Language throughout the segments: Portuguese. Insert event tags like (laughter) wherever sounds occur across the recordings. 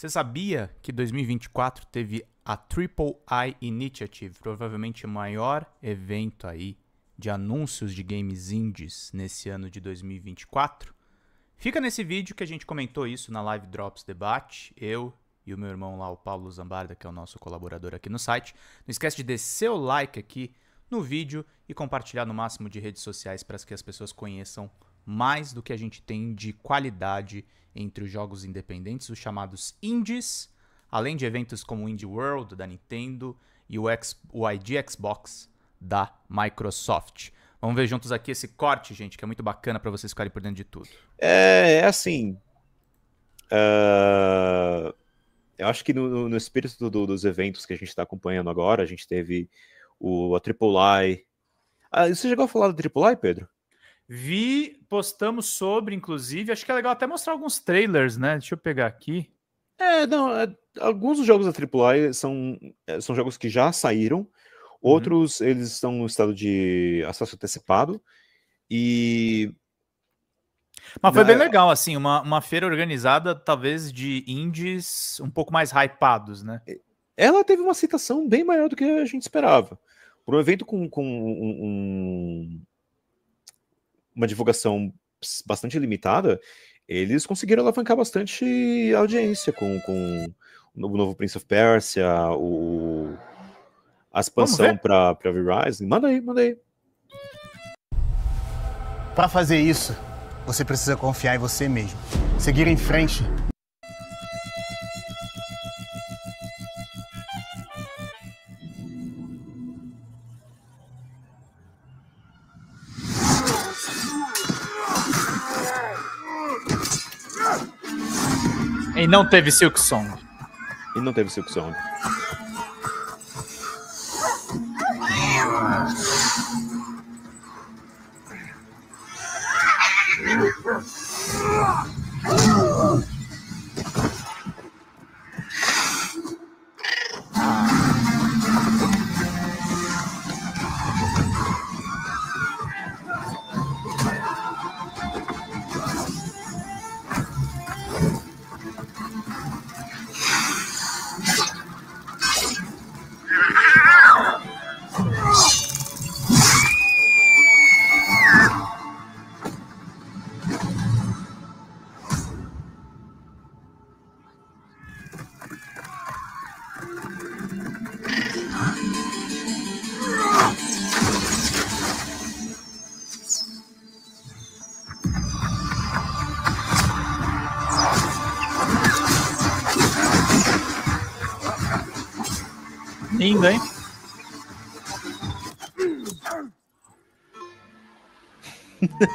Você sabia que 2024 teve a Triple I Initiative, provavelmente o maior evento aí de anúncios de games indies nesse ano de 2024? Fica nesse vídeo que a gente comentou isso na Live Drops Debate, eu e o meu irmão lá, o Paulo Zambarda, que é o nosso colaborador aqui no site. Não esquece de descer o like aqui no vídeo e compartilhar no máximo de redes sociais para que as pessoas conheçam o mais do que a gente tem de qualidade entre os jogos independentes, os chamados indies, além de eventos como o Indie World da Nintendo e o, X, o ID Xbox da Microsoft. Vamos ver juntos aqui esse corte, gente, que é muito bacana para vocês ficarem por dentro de tudo. É, é assim. Uh, eu acho que no, no espírito do, dos eventos que a gente está acompanhando agora, a gente teve o a Triple I. Ah, você chegou a falar do Triple I, Pedro? Vi, postamos sobre, inclusive. Acho que é legal até mostrar alguns trailers, né? Deixa eu pegar aqui. É, não, é, alguns dos jogos da AAA são, é, são jogos que já saíram, uhum. outros uhum. eles estão no estado de acesso antecipado. E. Mas foi Na... bem é- legal, assim, uma, uma feira organizada, talvez de indies um pouco mais hypados, né? Ela teve uma citação bem maior do que a gente esperava. Por um evento com, com um uma divulgação bastante limitada, eles conseguiram alavancar bastante audiência com, com o novo Prince of Persia, o, a expansão para V Rising. Manda aí, manda aí. Para fazer isso, você precisa confiar em você mesmo. Seguir em frente E não teve Silk Song. E não teve Silk Song.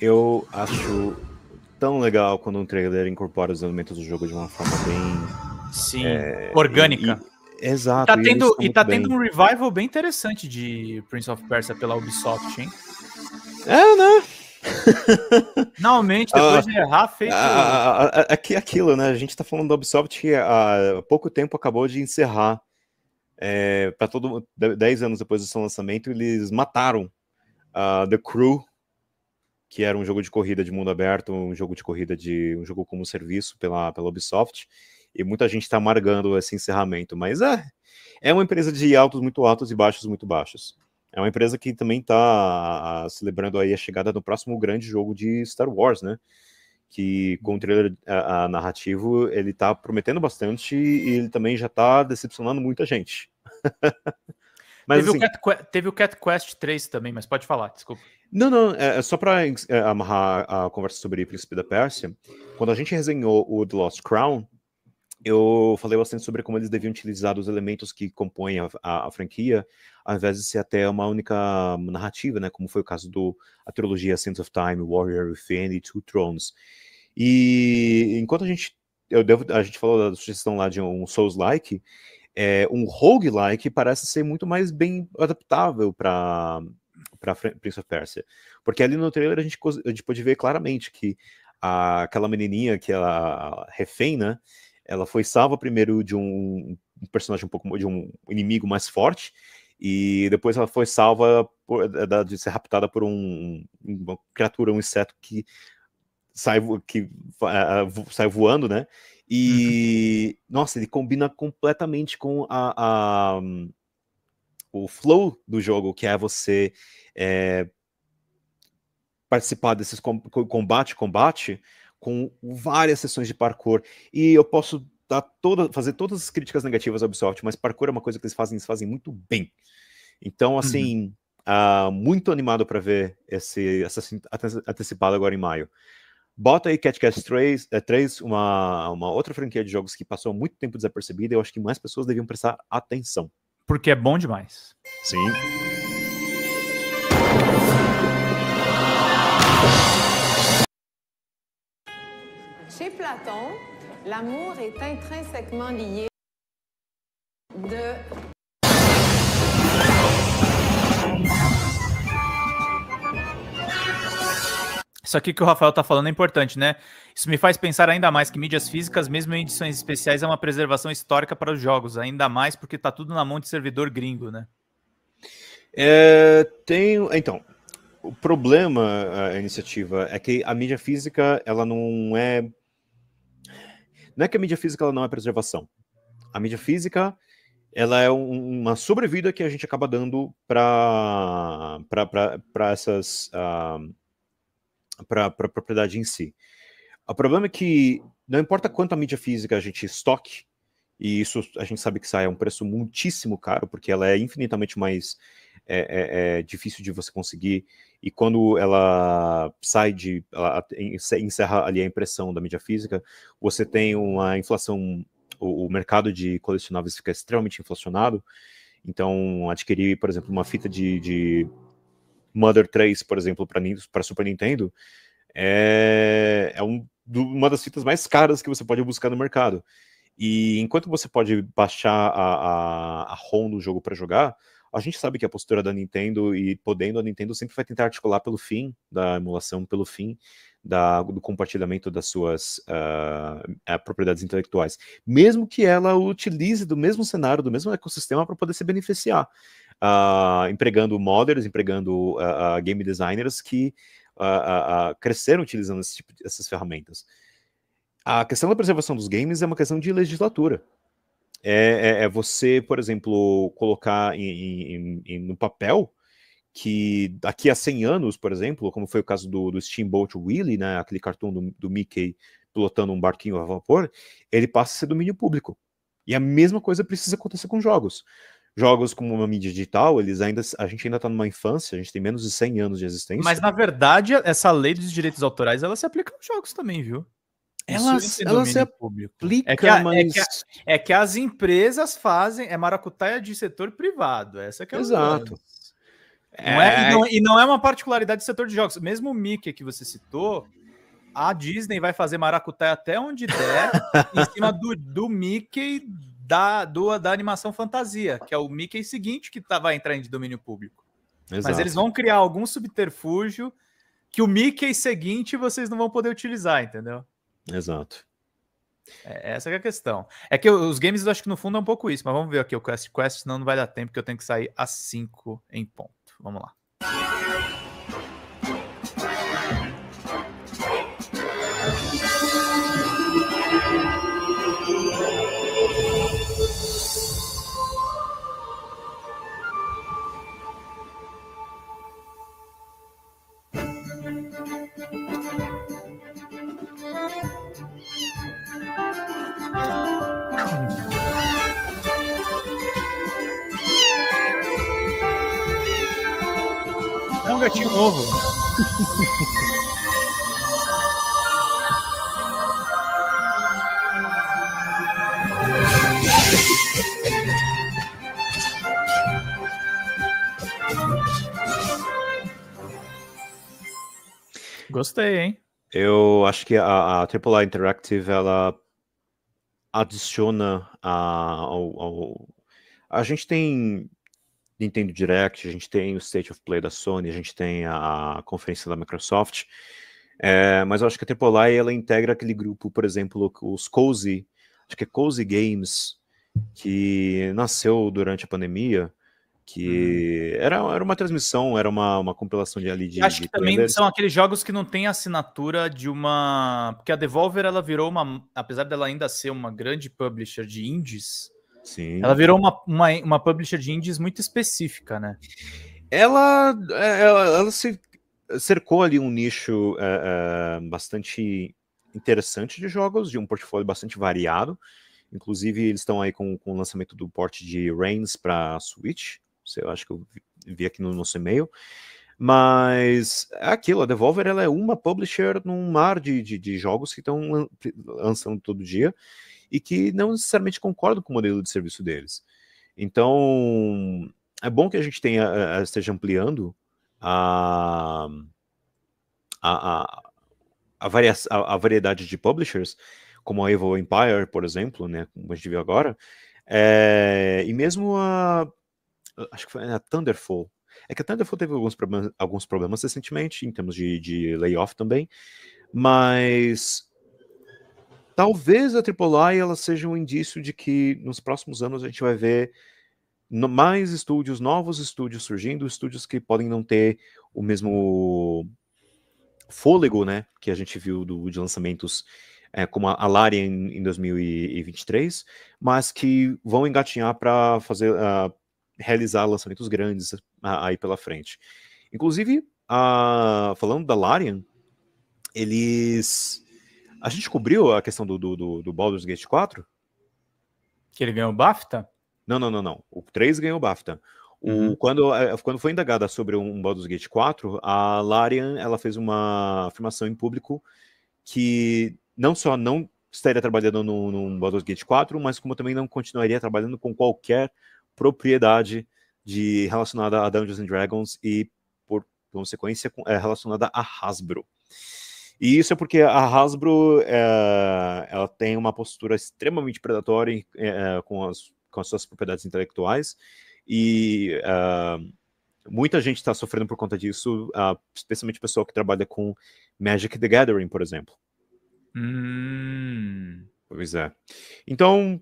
Eu acho tão legal quando um trailer incorpora os elementos do jogo de uma forma bem. Sim, é, orgânica. E, e, exato. E tá, tendo, e tá tendo um revival bem interessante de Prince of Persia pela Ubisoft, hein? É, né? (laughs) Finalmente, depois uh, de errar, feito. é uh, aquilo, né? A gente tá falando da Ubisoft que há pouco tempo acabou de encerrar. É, para todo 10 anos depois do seu lançamento, eles mataram ah, The Crew que era um jogo de corrida de mundo aberto, um jogo de corrida de um jogo como serviço pela, pela Ubisoft, e muita gente está amargando esse encerramento, mas é, é uma empresa de altos muito altos e baixos muito baixos. É uma empresa que também está celebrando aí a chegada do próximo grande jogo de Star Wars, né? Que com o trailer a, a narrativo ele está prometendo bastante e ele também já está decepcionando muita gente. (laughs) mas, teve, assim... o Cat, teve o Cat Quest 3 também, mas pode falar, desculpa. Não, não, é, é só para é, amarrar a conversa sobre Príncipe da Pérsia, quando a gente resenhou o The Lost Crown, eu falei bastante sobre como eles deviam utilizar os elementos que compõem a, a, a, franquia, ao invés de ser até uma única narrativa, né? Como foi o caso do a trilogia Sense of Time, Warrior Within e Two Thrones. E enquanto a gente eu devo, a gente falou da sugestão lá de um Souls-like, é, um roguelike parece ser muito mais bem adaptável para para Prince of Persia. Porque ali no trailer a gente, a gente pôde ver claramente que a, aquela menininha que ela refém, né? Ela foi salva primeiro de um, um personagem um pouco de um inimigo mais forte e depois ela foi salva por, de ser raptada por um, uma criatura, um inseto que sai, que, uh, sai voando, né? E uhum. nossa, ele combina completamente com a, a um, o flow do jogo, que é você é, participar desses combate-combate com várias sessões de parkour. E eu posso dar toda, fazer todas as críticas negativas ao Ubisoft, mas parkour é uma coisa que eles fazem, eles fazem muito bem. Então, uhum. assim, uhum. uh, muito animado para ver esse, essa antecipada agora em maio. Bota aí Cat Cat 3, é, 3 uma, uma outra franquia de jogos que passou muito tempo desapercebida, eu acho que mais pessoas deviam prestar atenção. Porque é bom demais. Sim. Platon, l'amour est intrinsèquement lié de Isso aqui que o Rafael está falando é importante, né? Isso me faz pensar ainda mais que mídias físicas, mesmo em edições especiais, é uma preservação histórica para os jogos, ainda mais porque está tudo na mão de servidor gringo, né? É, tem, então, o problema a iniciativa é que a mídia física ela não é não é que a mídia física ela não é preservação. A mídia física ela é um, uma sobrevida que a gente acaba dando para essas. Uh, ah, para a propriedade em si. O problema é que não importa quanto a mídia física a gente estoque, e isso a gente sabe que sai a um preço muitíssimo caro, porque ela é infinitamente mais é, é, é, difícil de você conseguir. E quando ela sai de. Ela encerra ali a impressão da mídia física, você tem uma inflação. O, o mercado de colecionáveis fica extremamente inflacionado. Então, adquirir, por exemplo, uma fita de, de Mother 3, por exemplo, para Super Nintendo, é, é um, uma das fitas mais caras que você pode buscar no mercado. E enquanto você pode baixar a, a, a ROM do jogo para jogar, a gente sabe que a postura da Nintendo e podendo, a Nintendo sempre vai tentar articular pelo fim da emulação, pelo fim da, do compartilhamento das suas uh, propriedades intelectuais, mesmo que ela utilize do mesmo cenário, do mesmo ecossistema para poder se beneficiar, uh, empregando modders, empregando uh, game designers que cresceram utilizando esse tipo de, essas ferramentas. A questão da preservação dos games é uma questão de legislatura. É, é, é você, por exemplo, colocar em, em, em, no papel que daqui a 100 anos, por exemplo, como foi o caso do, do Steamboat Willie, né, aquele cartão do, do Mickey pilotando um barquinho a vapor, ele passa a ser domínio público. E a mesma coisa precisa acontecer com jogos. Jogos como uma mídia digital, eles ainda, a gente ainda está numa infância, a gente tem menos de 100 anos de existência. Mas na verdade, essa lei dos direitos autorais, ela se aplica aos jogos também, viu? Ela, ela se aplica, é que, a, é mas... é, que a, é que as empresas fazem, é maracutaia de setor privado, essa que é Exato. É... Não é, e, é. não, e, não, é uma particularidade do setor de jogos. Mesmo o Mickey que você citou, a Disney vai fazer maracutaia até onde der, (laughs) em cima do, do Mickey da, do, da animação fantasia, que é o Mickey seguinte que tá, vai entrar em domínio público. Exato. Mas eles vão criar algum subterfúgio que o Mickey seguinte vocês não vão poder utilizar, entendeu? Exato. É, essa é a questão. É que os games eu acho que no fundo é um pouco isso, mas vamos ver aqui o Quest Quest, senão não vai dar tempo, que eu tenho que sair às 5 em ponto. Vamos lá. É um gatinho novo. Gostei, hein? Eu acho que a, a AAA Interactive ela adiciona a, ao, ao, a gente tem Nintendo Direct, a gente tem o State of Play da Sony, a gente tem a conferência da Microsoft. É, mas eu acho que a Tripoli ela integra aquele grupo, por exemplo, os Cozy, acho que é Cozy Games, que nasceu durante a pandemia, que uhum. era, era uma transmissão, era uma, uma compilação de ali de. Acho que também são aqueles jogos que não tem assinatura de uma. Porque a Devolver ela virou uma. Apesar dela ainda ser uma grande publisher de indies, Sim. Ela virou uma, uma, uma publisher de indies muito específica, né? Ela, é, ela, ela se cercou ali um nicho uh, uh, bastante interessante de jogos, de um portfólio bastante variado. Inclusive, eles estão aí com, com o lançamento do porte de Reigns para Switch. Eu acho que eu vi aqui no nosso e-mail. Mas é aquilo, a Devolver ela é uma publisher num mar de, de, de jogos que estão lançando todo dia e que não necessariamente concordam com o modelo de serviço deles. Então, é bom que a gente tenha, eh, eh, esteja ampliando a, a, a, varia, a, a variedade de publishers, como a Evil Empire, por exemplo, né, como a gente viu agora, é, e mesmo a, acho que foi a Thunderfall, é que a Thunderfall teve alguns problemas, alguns problemas recentemente, em termos de, de layoff também, mas Talvez a AAA ela seja um indício de que nos próximos anos a gente vai ver mais estúdios, novos estúdios surgindo, estúdios que podem não ter o mesmo fôlego, né, que a gente viu do, de lançamentos é, como a Larian em 2023, mas que vão engatinhar para fazer uh, realizar lançamentos grandes uh, aí pela frente. Inclusive, uh, falando da Larian, eles a gente cobriu a questão do, do, do, do Baldur's Gate 4? Que ele ganhou o BAFTA? Não, não, não, não. O 3 ganhou o BAFTA. O, uhum. quando, é, quando foi indagada sobre um Baldur's Gate 4, a Larian ela fez uma afirmação em público que não só não estaria trabalhando no, no Baldur's Gate 4, mas como também não continuaria trabalhando com qualquer propriedade de relacionada a Dungeons and Dragons e, por consequência, é, relacionada a Hasbro. E isso é porque a Hasbro é, ela tem uma postura extremamente predatória é, com, as, com as suas propriedades intelectuais e muita gente está sofrendo por conta disso, especialmente o pessoal que trabalha com Magic the Gathering, por exemplo. Hum. Pois é. Então,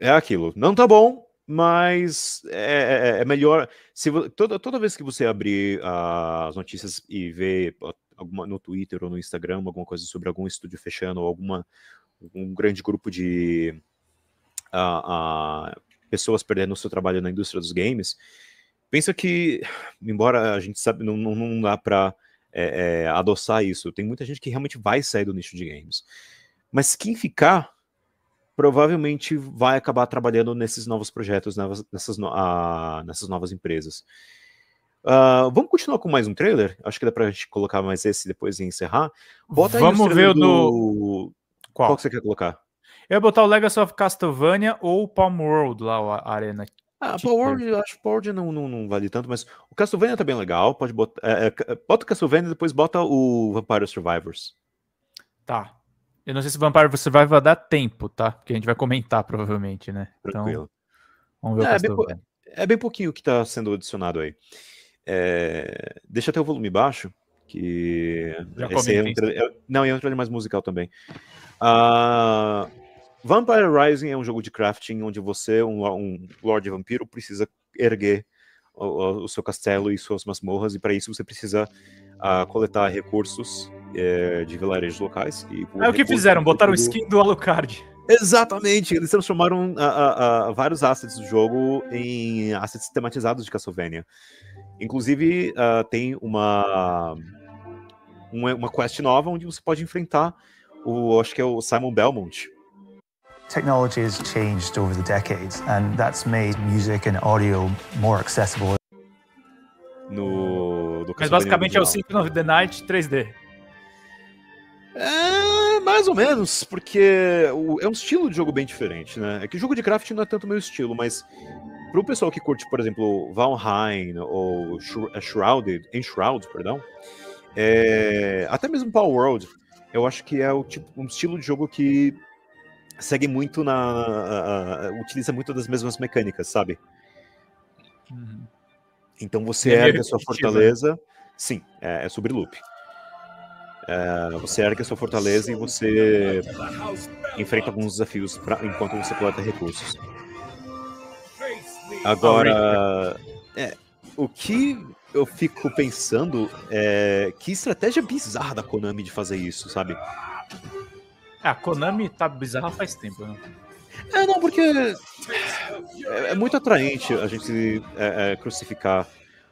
é aquilo. Não tá bom, mas é, é, é, é melhor. Se toda, toda vez que você abrir uh, as notícias e ver alguma, no Twitter ou no Instagram alguma coisa sobre algum estúdio fechando ou alguma um grande grupo de uh, uh, pessoas perdendo o seu trabalho na indústria dos games, pensa que, embora a gente sabe, não, não dá para é, é, adoçar isso, tem muita gente que realmente vai sair do nicho de games. Mas quem ficar, provavelmente vai acabar trabalhando nesses novos projetos, uh, nessas novas empresas. Uh, vamos continuar com mais um trailer? Acho que dá pra gente colocar mais esse depois e encerrar. Bota vamos o ver o do... do... Qual? Qual que você quer colocar? Eu ia botar o Legacy of Castlevania ou o Palm World lá, a arena. Ah, Palm Power World, acho que Palm World não, não, não, vale tanto, mas o Castlevania tá bem legal. Pode botar, é, é bota o Castlevania e depois bota o Vampire Survivors. Tá. Eu não sei se Vampire Survivors vai dar tempo, tá? Porque a gente vai comentar provavelmente, né? Então, Tranquilo. Então, vamos ver é, o Castlevania. É bem, é bem pouquinho que tá sendo adicionado aí. É, deixa até o volume baixo, que Já esse é um não, é um trailer mais musical também. Uh, Vampire Rising é um jogo de crafting onde você, um, um Lorde Vampiro, precisa erguer o, o, seu castelo e suas masmorras, e para isso você precisa uh, coletar recursos uh, de vilarejos locais. E é o que fizeram, botaram o skin do Alucard. Exatamente, eles transformaram ah, vários assets do jogo em assets sistematizados de Castlevania. Inclusive, uh, tem uma, uma, uma quest nova onde você pode enfrentar o, acho que é o Simon Belmont. Technology has changed over the decades, and that's made music and audio more accessible. No, Mas basicamente original. é o Symphony of the Night 3D. É, mais ou menos, porque é um estilo de jogo bem diferente, né? É que jogo de craft não é tanto meu estilo, mas para o pessoal que curte, por exemplo, Valheim ou é, Shrouded, Enshroud, perdão, é, até mesmo Power World, eu acho que é o tipo, um estilo de jogo que segue muito na. A, a, utiliza muito das mesmas mecânicas, sabe? Uhum. Então você é ergue a sua né? fortaleza. Sim, é, é sobre loop. É, você ergue a sua fortaleza e você enfrenta alguns desafios pra, enquanto você coleta recursos. Agora, é, o que eu fico pensando é que estratégia bizarra da Konami de fazer isso, sabe? A ah, Konami tá bizarra faz tempo, né? É, não, porque é, é muito atraente a gente é, é, crucificar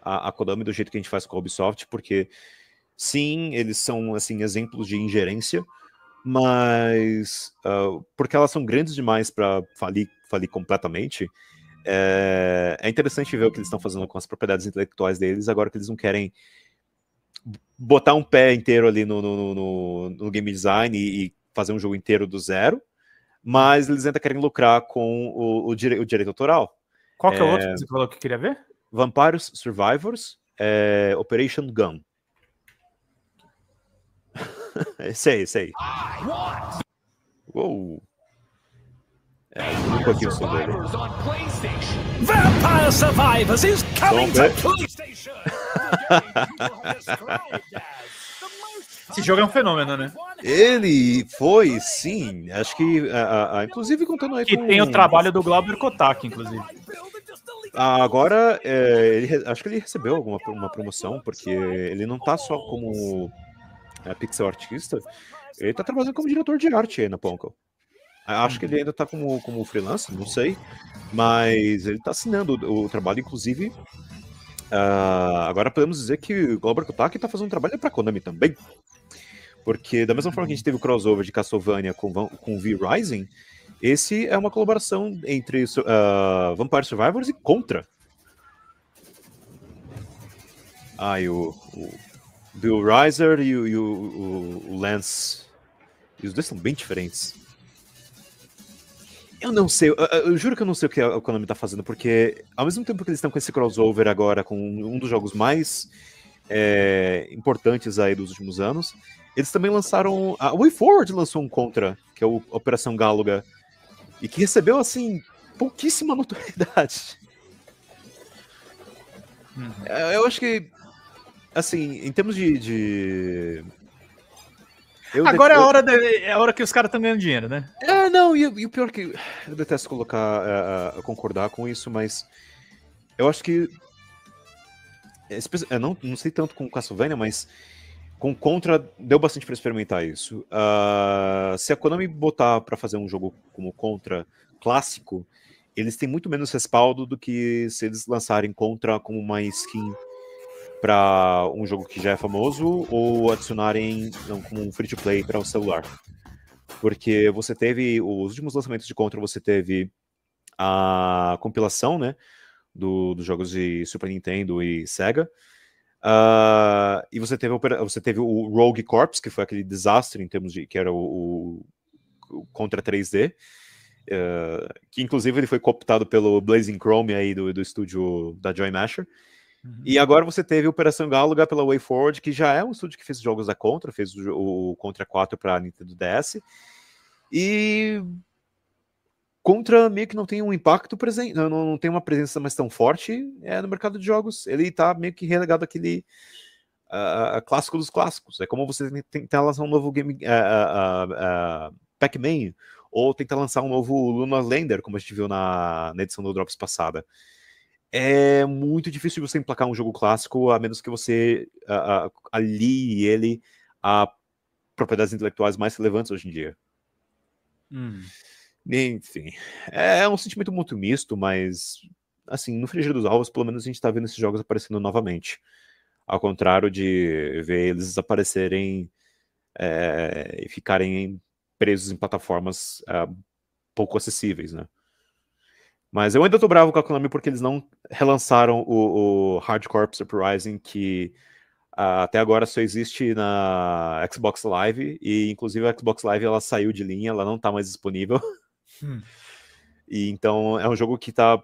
a, a Konami do jeito que a gente faz com a Ubisoft, porque sim, eles são assim exemplos de ingerência, mas uh, porque elas são grandes demais para falir, falir completamente, é, é interessante ver o que eles estão fazendo com as propriedades intelectuais deles, agora que eles não querem botar um pé inteiro ali no, no, no, no game design e, e, fazer um jogo inteiro do zero, mas eles ainda querem lucrar com o, o, dire, o direito autoral. Qual que é o é, outro que você falou que queria ver? Vampires Survivors é, Operation Gun. (laughs) esse aí, esse aí. Uou! É, um pouquinho sobre ele. Vampire Survivors is coming to PlayStation! (laughs) Esse jogo é um fenômeno, né? Ele foi, sim. Acho que, a, ah, a, ah, ah, inclusive, contando aí que com... tem o trabalho do Glauber Kotak, inclusive. Agora, é, ele, acho que ele recebeu alguma uma promoção, porque ele não tá só como é, pixel artista, ele tá trabalhando como diretor de arte aí na Ponkel. Acho que ele ainda está como, como freelancer, não sei. Mas ele está assinando o, o, trabalho, inclusive. Uh, agora podemos dizer que o Glauber Kotaki está fazendo um trabalho para Konami também. Porque, da mesma forma que a gente teve o crossover de Castlevania com, com V-Rising, esse é uma colaboração entre uh, Vampire Survivors e Contra. Ah, e o, o Bill Riser e, o, e o, o Lance. E os dois são bem diferentes. Eu não sei, eu, eu, juro que eu não sei o que a é Konami tá fazendo, porque ao mesmo tempo que eles estão com esse crossover agora com um dos jogos mais é, importantes aí dos últimos anos, eles também lançaram. A WayForward lançou um Contra, que é o Operação Gáloga, e que recebeu, assim, pouquíssima (laughs) notoriedade. Uhum. É, eu acho que, assim, em termos de, de eu Agora é, a hora de, é a hora que os caras estão ganhando dinheiro, né? É, não, e, e, o pior é que. Eu detesto colocar. Uh, uh, concordar com isso, mas. Eu acho que. Eu não, não sei tanto com Castlevania, mas. Com Contra deu bastante para experimentar isso. Uh, se a Konami botar para fazer um jogo como Contra clássico, eles têm muito menos respaldo do que se eles lançarem Contra como uma skin para um jogo que já é famoso ou adicionarem não, como um free to play para o um celular. Porque você teve os últimos lançamentos de Contra, você teve a compilação, né, do, dos jogos de Super Nintendo e Sega. Uh, e você teve, você teve o Rogue Corps, que foi aquele desastre em termos de que era o, o Contra 3D, uh, ah, que inclusive ele foi cooptado pelo Blazing Chrome aí do, do estúdio da Joy Masher. Uhum. E agora você teve Operação Gáloga pela WayForward, que já é um estúdio que fez jogos da Contra, fez o, o Contra 4 para Nintendo DS. E Contra meio que não tem um impacto presente, não, não tem uma presença mais tão forte é, no mercado de jogos. Ele tá meio que relegado àquele uh, clássico dos clássicos. É como você tentar lançar um novo game uh, uh, Pac-Man, ou tentar lançar um novo Luna Lander, como a gente viu na, na edição do Drops passada é muito difícil você emplacar um jogo clássico, a menos que você uh, alie ele a propriedades intelectuais mais relevantes hoje em dia. Hum. Enfim, é, é um sentimento muito misto, mas assim, no Frigir dos Alvos, pelo menos a gente está vendo esses jogos aparecendo novamente. Ao contrário de ver eles desaparecerem é, e ficarem presos em plataformas é, pouco acessíveis, né? Mas eu ainda tô bravo com a Konami porque eles não relançaram o, o Hard Corps Uprising, que uh, até agora só existe na Xbox Live, e inclusive a Xbox Live ela saiu de linha, ela não tá mais disponível. Hum. (laughs) E então é um jogo que tá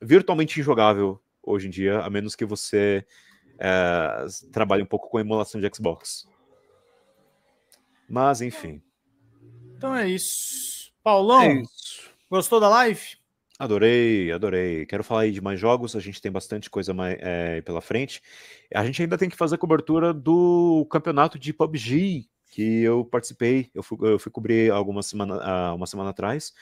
virtualmente injogável hoje em dia, a menos que você eh, trabalhe um pouco com emulação de Xbox. Mas enfim. Então é isso. Paulão, é isso. gostou da live? Adorei, adorei. Quero falar aí de mais jogos, a gente tem bastante coisa mais, é, eh, pela frente. A gente ainda tem que fazer a cobertura do campeonato de PUBG, que eu participei, eu fui, eu fui cobrir algumas semana, ah, uma semana atrás.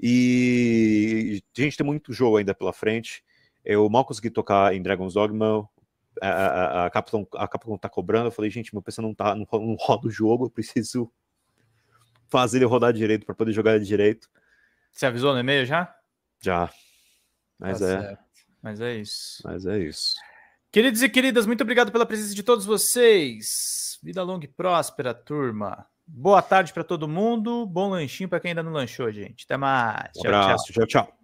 E, a gente, tem muito jogo ainda pela frente. Eu mal consegui tocar em Dragon's Dogma, a, a, a, Capcom, a Capcom tá cobrando, eu falei, gente, meu PC não, tá, não, não roda o jogo, eu preciso fazer ele rodar direito para poder jogar direito. Você avisou no e-mail já? Já. Mas tá é. Certo. Mas é isso. Mas é isso. Queridos e queridas, muito obrigado pela presença de todos vocês. Vida longa e próspera, turma. Boa tarde para todo mundo. Bom lanchinho para quem ainda não lanchou, gente. Até mais. Um tchau, abraço. tchau, tchau. tchau.